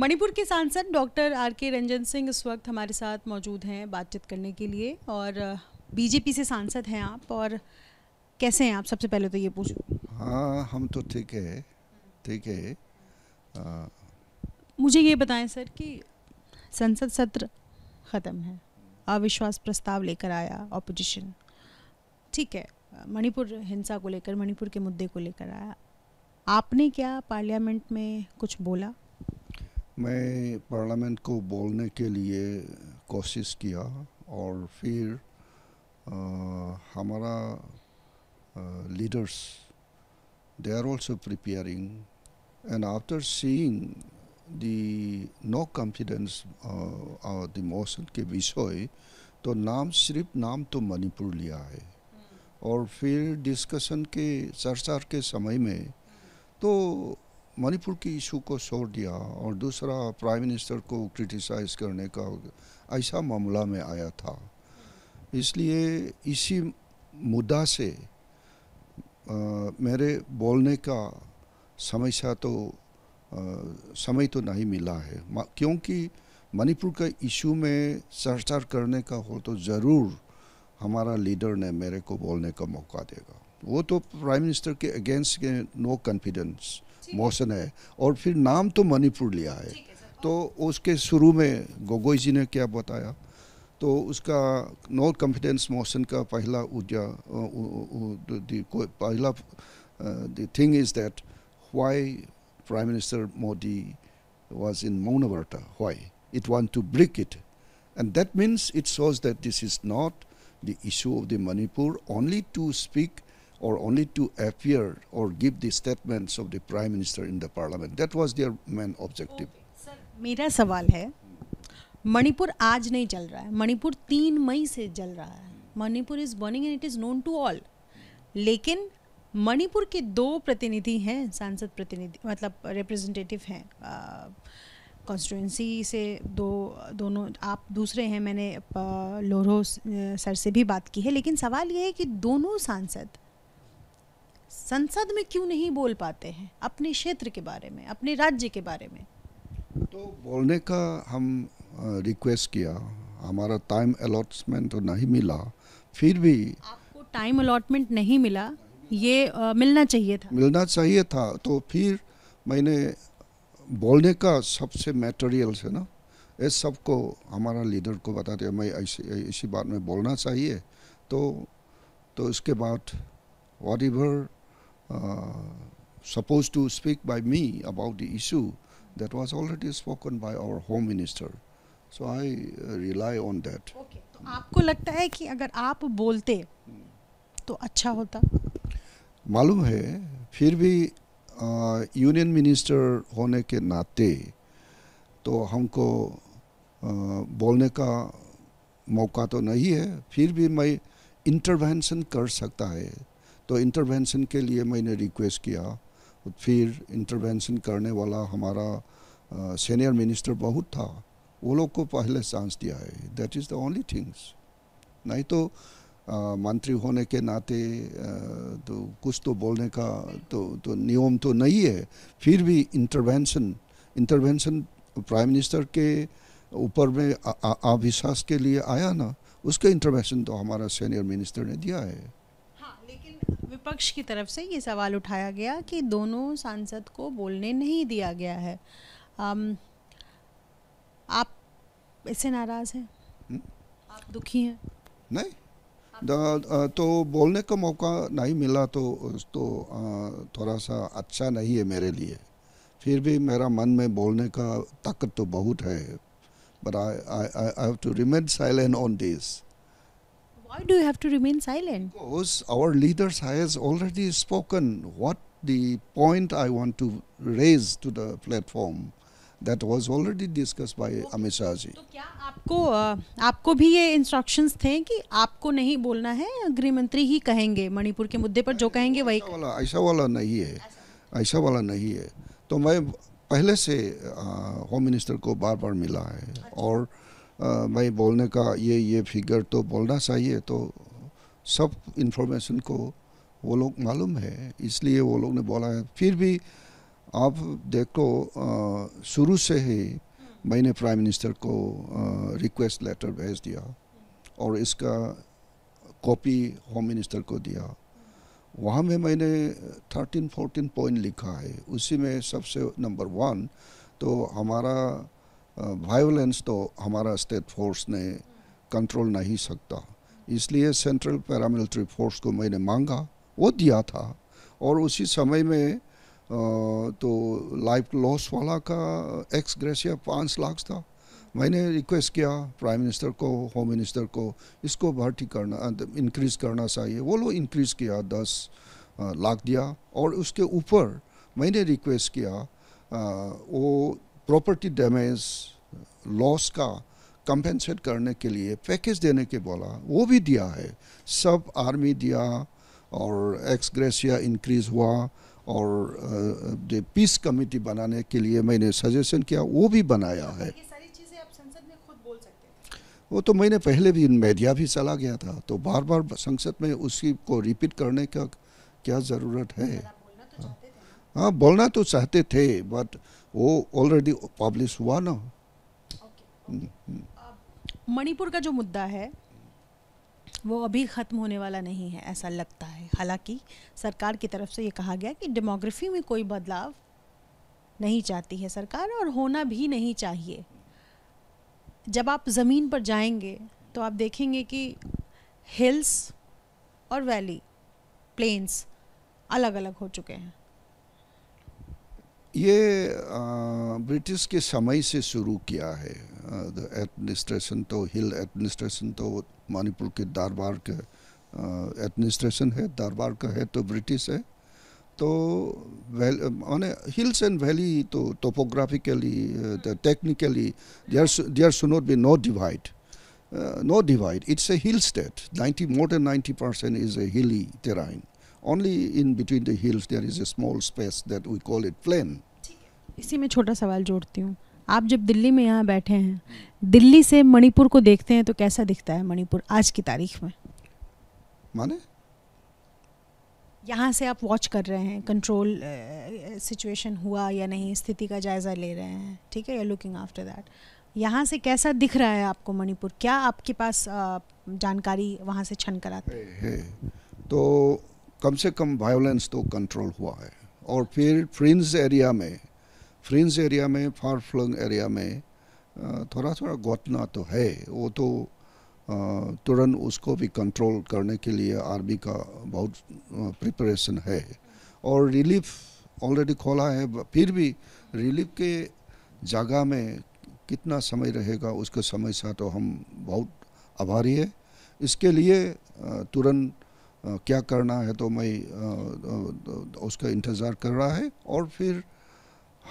मणिपुर के सांसद doctor R के रंजन सिंह इस वक्त हमारे साथ मौजूद हैं बातचीत करने के लिए और बीजेपी से सांसद हैं आप और कैसे हैं आप सबसे पहले तो ये पूछो हाँ हम तो ठीक है ठीक है आ... मुझे ये बताएं सर कि संसद सत्र ख़त्म है अविश्वास प्रस्ताव लेकर आया ऑपोजिशन ठीक है मणिपुर हिंसा को लेकर मणिपुर के मुद्दे को लेकर आया आपने क्या पार्लियामेंट में कुछ बोला मैं पार्लियामेंट को बोलने के लिए कोशिश किया और फिर आ, हमारा leaders they are also preparing and after seeing the no confidence uh, uh, के विषय तो नाम सिर्फ नाम तो मणिपुर लिया है और फिर डिस्कशन के चर्चा के समय में तो मणिपुर के इशू को छोड़ दिया और दूसरा प्राइम मिनिस्टर को क्रिटिसाइज करने का ऐसा मामला में आया था इसलिए इसी मुद्दा से आ, मेरे बोलने का समस्या तो आ, समय तो नहीं मिला है क्योंकि मणिपुर का इशू में चर्चा करने का हो तो ज़रूर हमारा लीडर ने मेरे को बोलने का मौका देगा वो तो प्राइम मिनिस्टर के अगेंस्ट के नो कॉन्फिडेंस मोहसन है और फिर नाम तो मणिपुर लिया है तो उसके शुरू में गोगोई जी ने क्या बताया तो उसका नो कॉन्फिडेंस मोशन का पहला ऊर्जा पहला thing thing is that why prime minister Modi was in मौनवर्ता why it want to break it and that means it shows that this is not the issue of the Manipur only to speak or only to appear or give the statements of the prime minister in the parliament that was their main objective okay. sir mera sawal hai manipur aaj nahi चल raha hai manipur 3 mai se जल raha hai manipur is burning and it is known to all lekin Manipur के दो प्रतिनिधि हैं सांसद प्रतिनिधि मतलब representative हैं कॉन्स्टिट्यूंसी से दो दोनों आप दूसरे हैं मैंने लोरो सर से भी बात की है लेकिन सवाल ये है कि दोनों सांसद संसद में क्यों नहीं बोल पाते हैं अपने क्षेत्र के बारे में अपने राज्य के बारे में तो बोलने का हम रिक्वेस्ट किया हमारा टाइम अलॉटमेंट तो नहीं मिला फिर भी आपको टाइम अलॉटमेंट नहीं मिला ये आ, मिलना चाहिए था मिलना चाहिए था तो फिर मैंने बोलने का सबसे मेटेरियल है ना ये सबको हमारा लीडर को बता दिया मैं ऐसी इसी बात में बोलना चाहिए तो तो इसके बाद whatever supposed to speak by me about the issue that was already spoken by our home minister so i uh, rely on that okay तो आपको लगता है कि अगर आप बोलते to acha hota malum hai phir bhi union minister होने के नाते तो हमको आ, बोलने का मौका तो नहीं है फिर भी मैं इंटरवेंशन कर सकता है तो इंटरवेंशन के लिए मैंने रिक्वेस्ट किया फिर इंटरवेंशन करने वाला हमारा सीनियर मिनिस्टर बहुत था वो लोग को पहले चांस दिया है that is the only things नहीं तो मंत्री होने के नाते तो कुछ तो बोलने का तो तो नियम तो नहीं है फिर भी इंटरवेंशन इंटरवेंशन प्राइम मिनिस्टर के ऊपर में अविश्वास के लिए आया ना उसका इंटरवेंशन तो हमारा सीनियर मिनिस्टर ने दिया है विपक्ष की तरफ से ये सवाल उठाया गया कि दोनों सांसद को बोलने नहीं दिया गया है आम, आप इससे नाराज़ हैं आप दुखी हैं नहीं तो बोलने का मौका नहीं मिला तो तो थोड़ा सा अच्छा नहीं है मेरे लिए फिर भी मेरा मन में बोलने का ताकत तो बहुत है but I I have to remain silent on this Why do you have to remain silent? Because our leaders has already spoken what the point I want to raise to the platform. That was already discussed by Amit Shah ji तो क्या आपको आपको भी ये instructions थे कि आपको नहीं बोलना है गृह मंत्री ही कहेंगे मणिपुर के मुद्दे पर जो कहेंगे वही ऐसा वाला ऐसा वाला नहीं है ऐसा वाला नहीं है तो मैं पहले से होम मिनिस्टर को बार बार मिला है और आ, भाई बोलने का ये ये फिगर तो बोलना चाहिए तो सब इन्फॉर्मेशन को वो लोग मालूम है इसलिए वो लोग ने बोला है फिर भी आप देखो शुरू से ही मैंने प्राइम मिनिस्टर को रिक्वेस्ट लेटर भेज दिया और इसका कॉपी होम मिनिस्टर को दिया वहाँ में मैंने थर्टीन फोर्टीन पॉइंट लिखा है उसी में सबसे नंबर वन तो हमारा वायलेंस तो हमारा स्टेट फोर्स ने कंट्रोल नहीं सकता इसलिए सेंट्रल पैरामिलिट्री फोर्स को मैंने मांगा वो दिया था और उसी समय में तो लाइफ लॉस वाला का एक्स ग्रेसिया पाँच लाख था मैंने रिक्वेस्ट किया प्राइम मिनिस्टर को होम मिनिस्टर को इसको भर्ती करना इंक्रीज़ करना चाहिए वो लोग इंक्रीज़ किया दस लाख दिया और उसके ऊपर मैंने रिक्वेस्ट किया आ, वो प्रॉपर्टी डैमेज लॉस का कंपेंसेट करने के लिए पैकेज देने के बोला वो भी दिया है सब आर्मी दिया और एक्सग्रेसिया इंक्रीज हुआ और पीस कमेटी बनाने के लिए मैंने सजेशन किया वो भी बनाया है वो तो मैंने पहले भी मीडिया भी चला गया था तो बार बार संसद में उसी को रिपीट करने का क्या ज़रूरत है तो हाँ बोलना तो चाहते थे बट वो ऑलरेडी पब्लिश हुआ ना हम्म, हम्म। मणिपुर का जो मुद्दा है वो अभी ख़त्म होने वाला नहीं है ऐसा लगता है हालांकि सरकार की तरफ से ये कहा गया कि डेमोग्राफी में कोई बदलाव नहीं चाहती है सरकार और होना भी नहीं चाहिए जब आप ज़मीन पर जाएंगे तो आप देखेंगे कि हिल्स और वैली प्लेन्स अलग अलग हो चुके हैं ये ब्रिटिश के समय से शुरू किया है एडमिनिस्ट्रेशन तो हिल एडमिनिस्ट्रेशन तो मणिपुर के दरबार का एडमिनिस्ट्रेशन है दरबार का है तो ब्रिटिश है तो माने हिल्स एंड वैली तो topographically technically there should not be no divide no divide it's a hill state 90 more than 90 percent is a hilly terrain only in between the hills there is a small space that we call it plain. इसी में छोटा सवाल जोड़ती हूँ आप जब दिल्ली में यहाँ बैठे हैं दिल्ली से मणिपुर को देखते हैं तो कैसा दिखता है मणिपुर आज की तारीख में माने यहाँ से आप वॉच कर रहे हैं कंट्रोल सिचुएशन uh, हुआ या नहीं स्थिति का जायज़ा ले रहे हैं ठीक है या लुकिंग आफ्टर दैट यहाँ से कैसा दिख रहा है आपको मणिपुर क्या आपके पास uh, जानकारी वहाँ से छन कराते हैं तो कम से कम वायलेंस तो कंट्रोल हुआ है और फिर फ्रिंज एरिया में फ्रिंज एरिया में फार फ्लंग एरिया में थोड़ा थोड़ा गौतना तो है वो तो तुरंत उसको भी कंट्रोल करने के लिए आर्मी का बहुत प्रिपरेशन है और रिलीफ ऑलरेडी खोला है फिर भी रिलीफ के जगह में कितना समय रहेगा उसके समस्या तो हम बहुत आभारी है इसके लिए तुरंत क्या करना है तो मैं उसका इंतज़ार कर रहा है और फिर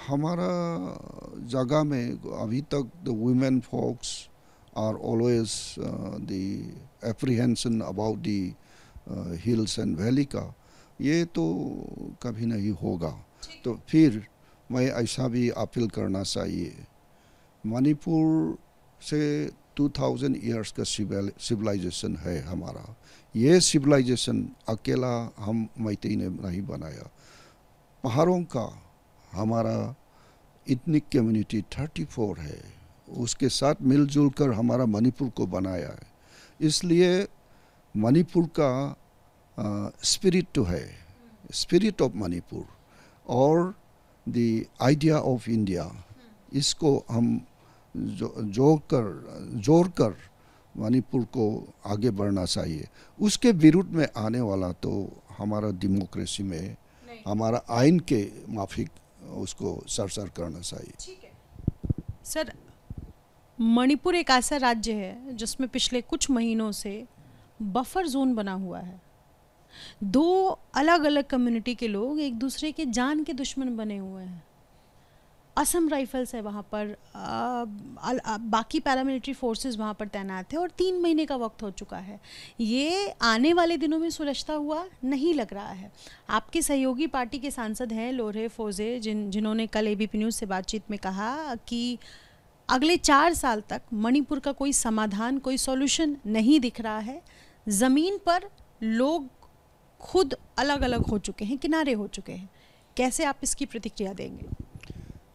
हमारा जगह में अभी तक the women folks are always the apprehension about the hills and valley का ये तो कभी नहीं होगा तो फिर मैं ऐसा भी अपील करना चाहिए मणिपुर से 2000 ईयर्स का सिविलाइजेशन है हमारा ये सिविलाइजेशन अकेला हम मैती ने नहीं बनाया पहाड़ों का हमारा इतनी कम्युनिटी 34 है उसके साथ मिलजुल कर हमारा मणिपुर को बनाया है इसलिए मणिपुर का स्पिरिट तो है स्पिरिट ऑफ मणिपुर और द आइडिया ऑफ इंडिया इसको हम जो, कर जोर कर मणिपुर को आगे बढ़ना चाहिए उसके विरुद्ध में आने वाला तो हमारा डेमोक्रेसी में हमारा आइन के माफिक उसको सरसर करना चाहिए सर मणिपुर एक ऐसा राज्य है जिसमें पिछले कुछ महीनों से बफर जोन बना हुआ है दो अलग अलग कम्युनिटी के लोग एक दूसरे के जान के दुश्मन बने हुए हैं असम राइफल्स है वहाँ पर आ, आ, बाकी पैरामिलिट्री फोर्सेस वहाँ पर तैनात है और तीन महीने का वक्त हो चुका है ये आने वाले दिनों में सुलझता हुआ नहीं लग रहा है आपके सहयोगी पार्टी के सांसद हैं लोहे फोजे जिन जिन्होंने कल एबीपी न्यूज़ से बातचीत में कहा कि अगले चार साल तक मणिपुर का कोई समाधान कोई सॉल्यूशन नहीं दिख रहा है ज़मीन पर लोग खुद अलग अलग हो चुके हैं किनारे हो चुके हैं कैसे आप इसकी प्रतिक्रिया देंगे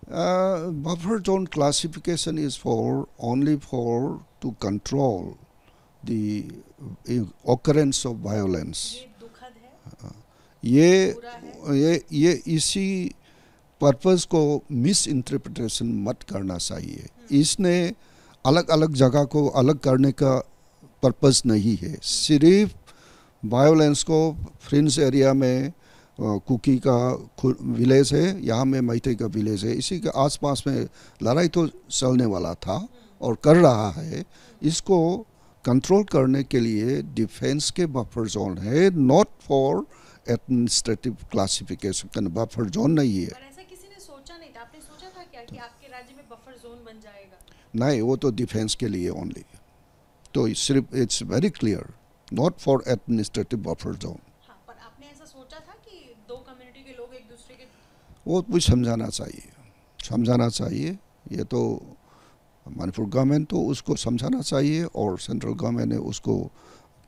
Uh, buffer zone classification is for only for to control the uh, occurrence of violence. ये uh, ये ये इसी पर्पस को मिस इंटरप्रिटेशन मत करना चाहिए हम्म। इसने अलग अलग जगह को अलग करने का पर्पस नहीं है सिर्फ वायोलेंस को फ्रिंस एरिया में कुकी का विलेज है यहाँ में मैते का विलेज है इसी के आसपास में लड़ाई तो चलने वाला था और कर रहा है इसको कंट्रोल करने के लिए डिफेंस के बफर जोन है नॉट फॉर एडमिनिस्ट्रेटिव क्लासिफिकेशन का बफर जोन नहीं है नहीं वो तो डिफेंस के लिए ओनली तो सिर्फ it's very clear not for administrative buffer zone वो कुछ समझाना चाहिए समझाना चाहिए ये तो मणिपुर गवर्नमेंट तो उसको समझाना चाहिए और सेंट्रल गवर्नमेंट ने उसको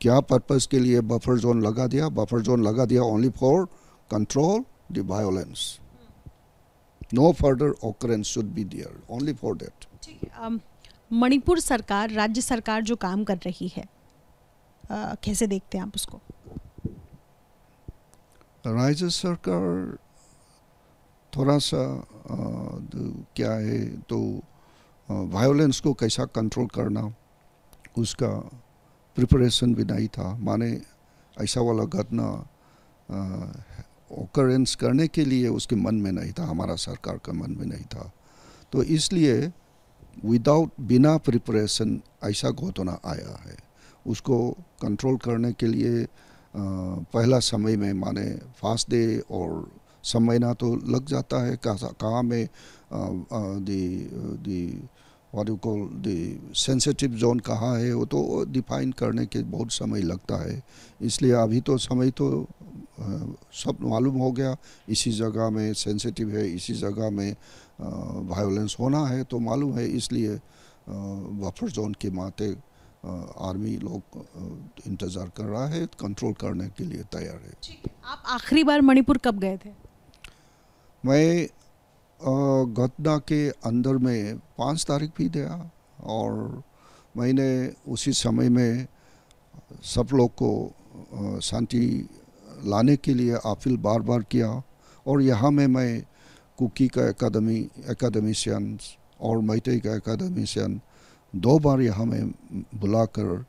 क्या पर्पज़ के लिए बफर जोन लगा दिया बफर जोन लगा दिया only for control the violence no further occurrence should be there only for that Manipur सरकार राज्य सरकार जो काम कर रही है आ, uh, कैसे देखते हैं आप उसको राज्य सरकार थोड़ा सा आ, क्या है तो वायोलेंस को कैसा कंट्रोल करना उसका प्रिपरेशन भी नहीं था माने ऐसा वाला घटना ओकरेंस करने के लिए उसके मन में नहीं था हमारा सरकार का मन में नहीं था तो इसलिए विदाउट बिना प्रिपरेशन ऐसा घोटना आया है उसको कंट्रोल करने के लिए आ, पहला समय में माने फास्ट डे और सब महीना तो लग जाता है कहाँ में दी the what you call the sensitive कहाँ है वो तो डिफाइन करने के बहुत समय लगता है इसलिए अभी तो समय तो सब मालूम हो गया इसी जगह में सेंसिटिव है इसी जगह में वायोलेंस होना है तो मालूम है इसलिए वफर जोन के माते आर्मी लोग इंतज़ार कर रहा है कंट्रोल करने के लिए तैयार है आप आखिरी बार मणिपुर कब गए थे मैं घटना के अंदर में पाँच तारीख भी दिया और मैंने उसी समय में सब लोग को शांति लाने के लिए आफिल बार बार किया और यहाँ में मैं कुकी का एकेडमी एकेडमिशियन और मैत्री का एकेडमिशियन दो बार यहाँ में बुलाकर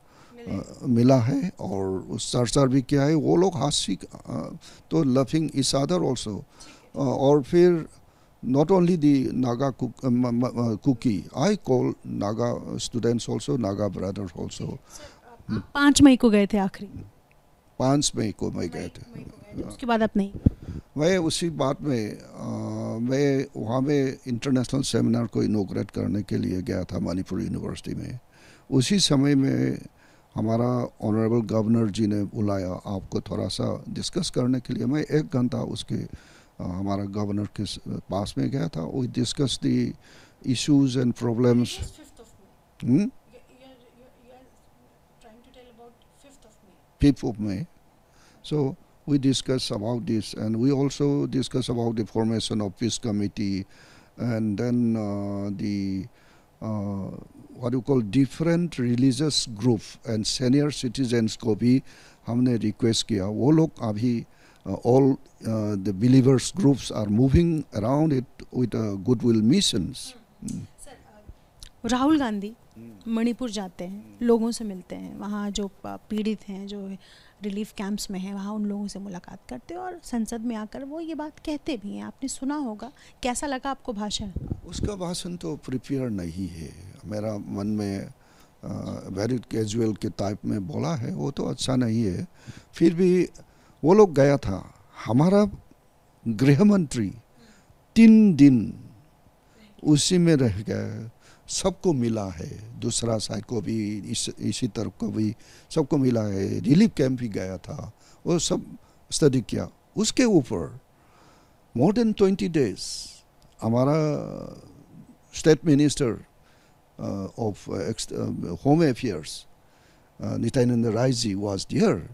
मिला है और उस चर्चा भी किया है वो लोग हासी तो लविंग इस अदर ऑल्सो और uh, फिर not only the Naga Kuki I call Naga students also Naga students also पाँच मई को गए थे आखिरी पाँच मई को मैं गए थे उसके बाद आप नहीं मैं उसी बात में आ, uh, मैं वहाँ में इंटरनेशनल सेमिनार को इनोग्रेट करने के लिए गया था मणिपुर यूनिवर्सिटी में उसी समय में हमारा ऑनरेबल गवर्नर जी ने बुलाया आपको थोड़ा सा डिस्कस करने के लिए मैं एक घंटा उसके हमारा गवर्नर के पास में गया था we discuss the issues and problems fifth of May so we discuss about this and we also discuss about the formation of peace committee and then there you call different religious group and senior citizens को भी हमने request किया वो लोग अभी Uh, all uh, the believers groups are moving around it with uh, goodwill missions. Mm. Rahul Gandhi Manipur जाते हैं लोगों से मिलते हैं वहाँ जो पीड़ित हैं जो रिलीफ कैंप्स में हैं वहाँ उन लोगों से मुलाकात करते हैं और संसद में आकर वो ये बात कहते भी हैं आपने सुना होगा कैसा लगा आपको भाषण उसका भाषण तो प्रिपेयर नहीं है मेरा मन में वेरी कैजुअल के टाइप में बोला है वो तो अच्छा नहीं है फिर भी वो लोग गया था हमारा गृह मंत्री तीन दिन उसी में रह गया सबको मिला है दूसरा साइड को भी इस इसी तरफ को भी सबको मिला है रिलीफ कैंप भी गया था वो सब स्टडी किया उसके ऊपर मोर देन ट्वेंटी डेज हमारा state minister of home affairs Nityanand Rai ji was there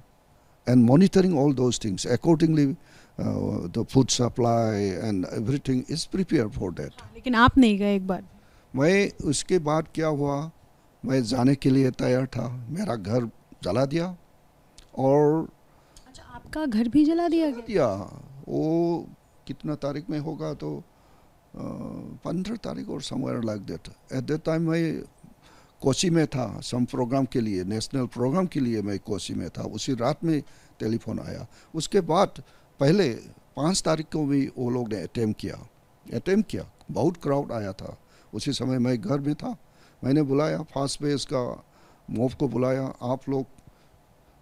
and monitoring all those things accordingly uh, the food supply and everything is prepared for that लेकिन आप नहीं गए एक बार मैं उसके बाद क्या हुआ मैं जाने के लिए तैयार था मेरा घर जला दिया और अच्छा आपका घर भी जला दिया गया दिया वो कितना तारीख में होगा तो पंद्रह तारीख और somewhere like that at that time I Kochi में था सम प्रोग्राम के लिए नेशनल प्रोग्राम के लिए मैं कोची में था उसी रात में टेलीफोन आया उसके बाद पहले पाँच तारीख को भी वो लोग ने अटैम्प किया अटैम्प किया बहुत क्राउड आया था उसी समय मैं घर में था मैंने बुलाया फास्ट पे इसका मोफ को बुलाया आप लोग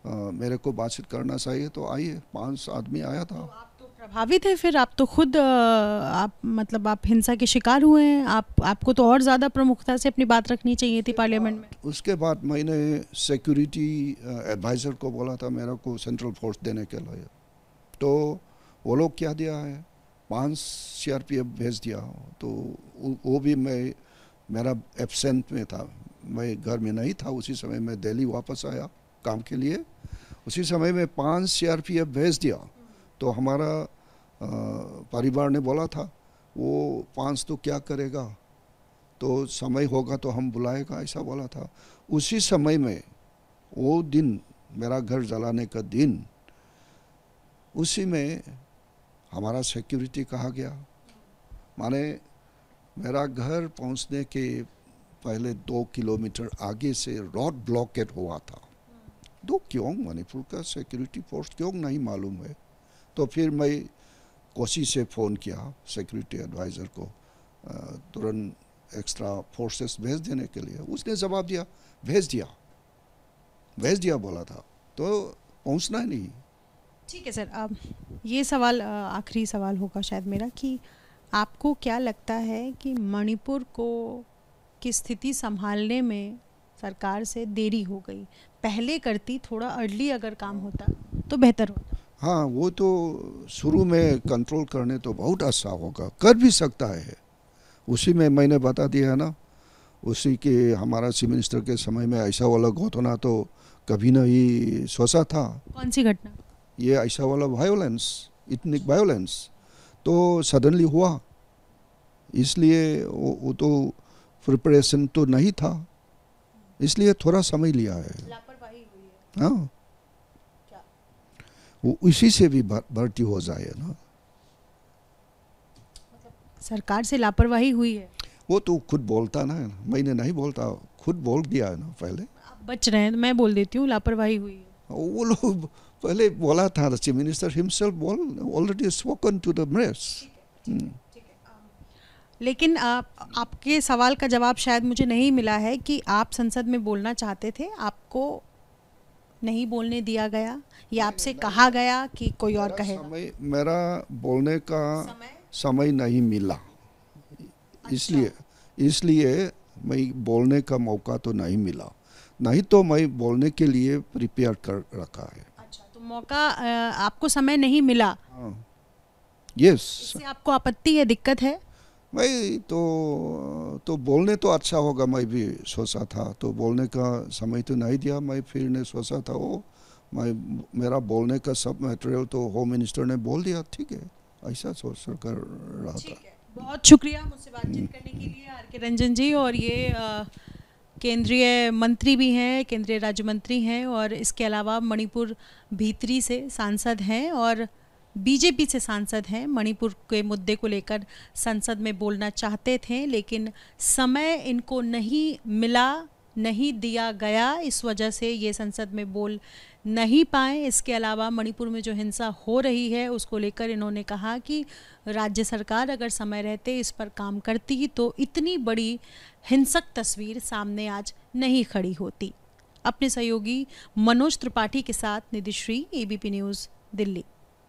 आ, मेरे को बातचीत करना चाहिए तो आइए पांच आदमी आया था तो प्रभावित है फिर आप तो खुद आप मतलब आप हिंसा के शिकार हुए हैं आप आपको तो और ज़्यादा प्रमुखता से अपनी बात रखनी चाहिए थी पार्लियामेंट में उसके बाद मैंने सिक्योरिटी एडवाइज़र को बोला था मेरा को सेंट्रल फोर्स देने के लिए तो वो लोग क्या दिया है पाँच सी आर पी एफ भेज दिया तो वो भी मैं मेरा एबसेंट में था मैं घर में नहीं था उसी समय मैं दिल्ली वापस आया काम के लिए उसी समय में पाँच सी आर पी एफ भेज दिया तो हमारा परिवार ने बोला था वो पाँच तो क्या करेगा तो समय होगा तो हम बुलाएगा ऐसा बोला था उसी समय में वो दिन मेरा घर जलाने का दिन उसी में हमारा सिक्योरिटी कहा गया माने मेरा घर पहुंचने के पहले दो किलोमीटर आगे से रोड ब्लॉकेट हुआ था दो क्यों मणिपुर का सिक्योरिटी फोर्स क्यों नहीं मालूम है तो फिर मैं कोशी से फ़ोन किया सिक्योरिटी एडवाइज़र को तुरंत एक्स्ट्रा फोर्सेस भेज देने के लिए उसने जवाब दिया भेज दिया भेज दिया बोला था तो पहुंचना ही नहीं ठीक है सर अब ये सवाल आखिरी सवाल होगा शायद मेरा कि आपको क्या लगता है कि मणिपुर को की स्थिति संभालने में सरकार से देरी हो गई पहले करती थोड़ा अर्ली अगर काम होता तो बेहतर होता हाँ वो तो शुरू में कंट्रोल करने तो बहुत अच्छा होगा कर भी सकता है उसी में मैंने बता दिया है ना उसी के हमारा चीफ मिनिस्टर के समय में ऐसा वाला घोटना तो कभी नहीं सोचा था कौन सी घटना ये ऐसा वाला वायोलेंस इतनी वायोलेंस तो सडनली हुआ इसलिए वो, वो तो प्रिपरेशन तो नहीं था इसलिए थोड़ा समय लिया है हाँ वो इसी से भी भर्ती हो जाए ना मतलब सरकार से लापरवाही हुई है वो तो खुद बोलता ना मैंने नहीं बोलता खुद बोल दिया है ना पहले बच रहे हैं तो मैं बोल देती हूँ लापरवाही हुई है वो लोग पहले बोला था चीफ मिनिस्टर हिमसेल्फ बोल already spoken to the press लेकिन आप, आपके सवाल का जवाब शायद मुझे नहीं मिला है कि आप संसद में बोलना चाहते थे आपको नहीं बोलने दिया गया या आपसे कहा गया कि कोई और कहे समय मेरा बोलने का समय, समय नहीं मिला अच्छा। इसलिए इसलिए मैं बोलने का मौका तो नहीं मिला नहीं तो मैं बोलने के लिए प्रिपेयर कर रखा है अच्छा तो मौका आपको समय नहीं मिला यस हाँ। आपको आपत्ति है दिक्कत है भाई तो तो बोलने तो अच्छा होगा मैं भी सोचा था तो बोलने का समय तो नहीं दिया मैं फिर ने सोचा था वो मैं मेरा बोलने का सब मटेरियल तो होम मिनिस्टर ने बोल दिया ठीक है ऐसा सोच सोच कर रहा था बहुत शुक्रिया मुझसे बातचीत करने के लिए आर के रंजन जी और ये केंद्रीय मंत्री भी हैं केंद्रीय राज्य मंत्री हैं और इसके अलावा मणिपुर भीतरी से सांसद हैं और बीजेपी से सांसद हैं मणिपुर के मुद्दे को लेकर संसद में बोलना चाहते थे लेकिन समय इनको नहीं मिला नहीं दिया गया इस वजह से ये संसद में बोल नहीं पाए इसके अलावा मणिपुर में जो हिंसा हो रही है उसको लेकर इन्होंने कहा कि राज्य सरकार अगर समय रहते इस पर काम करती तो इतनी बड़ी हिंसक तस्वीर सामने आज नहीं खड़ी होती अपने सहयोगी मनोज त्रिपाठी के साथ निधिश्री एबीपी न्यूज़ दिल्ली